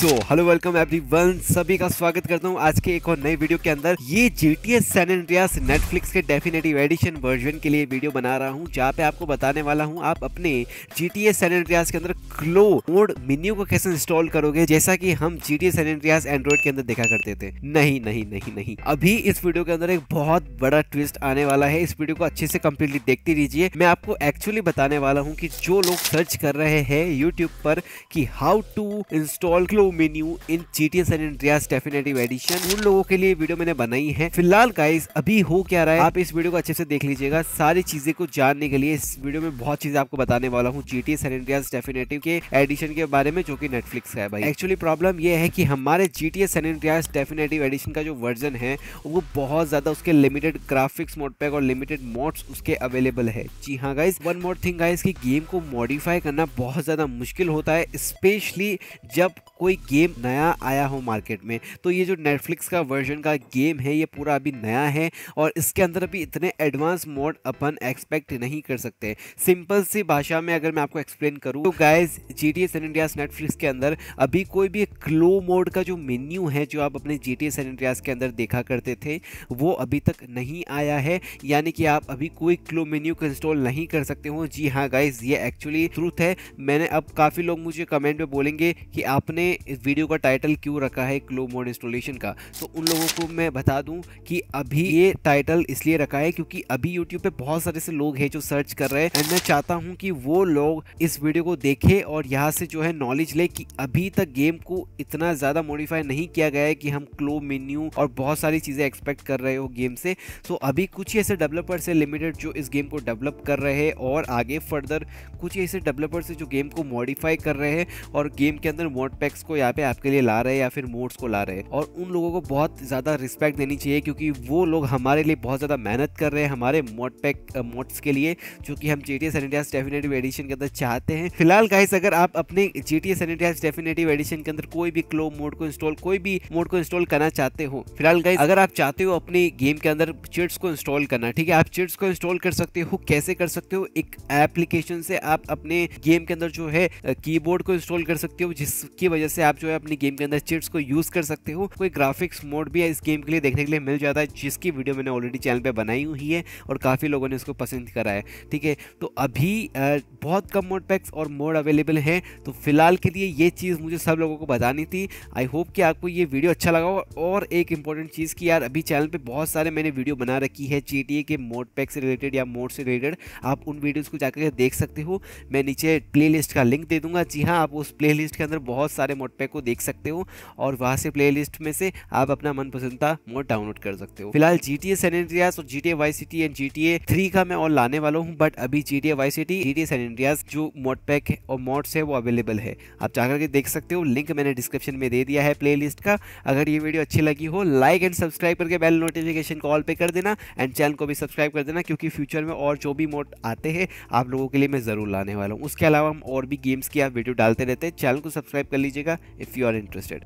so hello welcome everyone सभी का स्वागत करता हूँ आज के एक और नए वीडियो के अंदर ये G T S San Andreas Netflix के डेफिनेटिव एडिशन वर्जन के लिए वीडियो बना रहा हूँ जहाँ पे आपको बताने वाला हूँ आप अपने G T S San Andreas के अंदर क्लो मोड मेन्यू को कैसे इंस्टॉल करोगे जैसा की हम G T S San Andreas Android के अंदर देखा करते थे नहीं नहीं नहीं नहीं अभी इस वीडियो के अंदर एक बहुत बड़ा ट्विस्ट आने वाला है इस वीडियो को अच्छे से कम्प्लीटली देखते रहिए मैं आपको एक्चुअली बताने वाला हूँ की जो लोग सर्च कर रहे हैं यूट्यूब पर की how to install CLEO new menu in G T S N definitive edition उन लोगों के लिए वीडियो मैंने बनाई है फिलहाल गाइस अभी हो क्या रहा है आप इस वीडियो को अच्छे से देख लीजिएगा सारी चीजें को जानने के लिए इस वीडियो में बहुत चीजें आपको बताने वाला हूँ G T S N definitive के एडिशन के बारे में जो की नेटफ्लिक्स है भाई एक्चुअली प्रॉब्लम यह है की हमारे G T S N definitive edition का जो वर्जन है वो बहुत ज्यादा उसके लिमिटेड ग्राफिक्स मोड पैक और लिमिटेड मोड उसके अवेलेबल है जी हाँ guys one more thing guys की गेम को मॉडिफाई करना बहुत ज्यादा मुश्किल होता है स्पेशली जब कोई गेम नया आया हो मार्केट में तो ये जो नेटफ्लिक्स का वर्जन का गेम है ये पूरा अभी नया है और इसके अंदर अभी इतने एडवांस मोड अपन एक्सपेक्ट नहीं कर सकते सिंपल सी भाषा में अगर मैं आपको एक्सप्लेन करूँ तो guys G T N India Netflix के अंदर अभी कोई भी ग्लो मोड का जो मेन्यू है जो आप अपने G T S N India के अंदर देखा करते थे वो अभी तक नहीं आया है यानी कि आप अभी कोई ग्लो मेन्यू को इंस्टॉल नहीं कर सकते हो जी हाँ गाइज ये एक्चुअली ट्रूथ है मैंने अब काफ़ी लोग मुझे कमेंट में बोलेंगे कि आपने इस वीडियो का टाइटल क्यों रखा है क्लो मोड इंस्टॉलेशन का तो उन लोगों को मैं बता दूं कि अभी ये टाइटल इसलिए रखा है क्योंकि अभी यूट्यूब पे बहुत सारे से लोग हैं जो सर्च कर रहे हैं एंड मैं चाहता हूँ कि वो लोग इस वीडियो को देखें और यहाँ से जो है नॉलेज ले कि अभी तक गेम को इतना ज़्यादा मॉडिफाई नहीं किया गया है कि हम क्लो मेन्यू और बहुत सारी चीज़ें एक्सपेक्ट कर रहे हो गेम से तो अभी कुछ ऐसे डेवलपर्स है लिमिटेड जो इस गेम को डेवलप कर रहे हैं और आगे फर्दर कुछ ऐसे डेवलपर्स है जो गेम को मॉडिफाई कर रहे हैं और गेम के अंदर मोड पैक्स को यहाँ पे आपके लिए ला रहे हैं या फिर मोड्स को ला रहे हैं और उन लोगों को बहुत ज़्यादा रिस्पेक्ट देनी चाहिए क्योंकि वो लोग हमारे लिए बहुत ज़्यादा मेहनत कर रहे हैं हमारे मोड पैक मोड्स के लिए जो कि हम JTS T S definitive edition के अंदर चाहते हैं फिलहाल गाइस अगर आप अपने JTS T S definitive edition के अंदर कोई भी क्लो मोड को इंस्टॉल कोई भी मोड को इंस्टॉल करना चाहते हो फिलहाल गाइस अगर आप चाहते हो अपने गेम के अंदर चिट्स को इंस्टॉल करना ठीक है आप चिट्स को इंस्टॉल कर सकते हो कैसे कर सकते हो एक एप्लीकेशन से आप अपने गेम के अंदर जो है कीबोर्ड को इंस्टॉल कर सकते हो जिसकी वजह से से आप जो है अपनी गेम के अंदर चिट्स को यूज कर सकते हो कोई ग्राफिक्स मोड भी इस गेम के लिए देखने के लिए मिल जाता है जिसकी वीडियो मैंने ऑलरेडी चैनल पर बनाई हुई है और काफ़ी लोगों ने इसको पसंद करा है ठीक है तो अभी बहुत कम मोड पैक्स और मोड अवेलेबल है तो फिलहाल के लिए ये चीज़ मुझे सब लोगों को बतानी थी आई होप कि आपको ये वीडियो अच्छा लगा और एक इंपॉर्टेंट चीज़ की यार अभी चैनल पे बहुत सारे मैंने वीडियो बना रखी है जी के मोड पैक से रिलेटेड या मोड से रिलेटेड आप उन वीडियोस को जाकर देख सकते हो मैं नीचे प्लेलिस्ट का लिंक दे दूंगा जी हाँ आप उस प्लेलिस्ट के अंदर बहुत सारे मोड पे को देख सकते हो और वहाँ से प्ले में से आप अपना मनपसंदा मोड डाउनलोड कर सकते हो फिलहाल जी टी ए और G T A Vice City and G T A three का मैं और लाने वाला हूँ बट अभी G T A Vice City G T A जो मोड पैक और मोड्स है वो अवेलेबल है आप जाकर के देख सकते हो लिंक मैंने डिस्क्रिप्शन में दे दिया है प्ले का अगर ये वीडियो अच्छी लगी हो लाइक एंड सब्सक्राइब करके बेल नोटिफिकेशन को ऑल पे कर देना एंड चैनल को भी सब्सक्राइब कर देना क्योंकि फ्यूचर में और जो भी मोड आते हैं आप लोगों के लिए मैं ज़रूर लाने वाला हूँ उसके अलावा हम और भी गेम्स की आप वीडियो डालते रहते हैं चैनल को सब्सक्राइब कर लीजिएगा if you are interested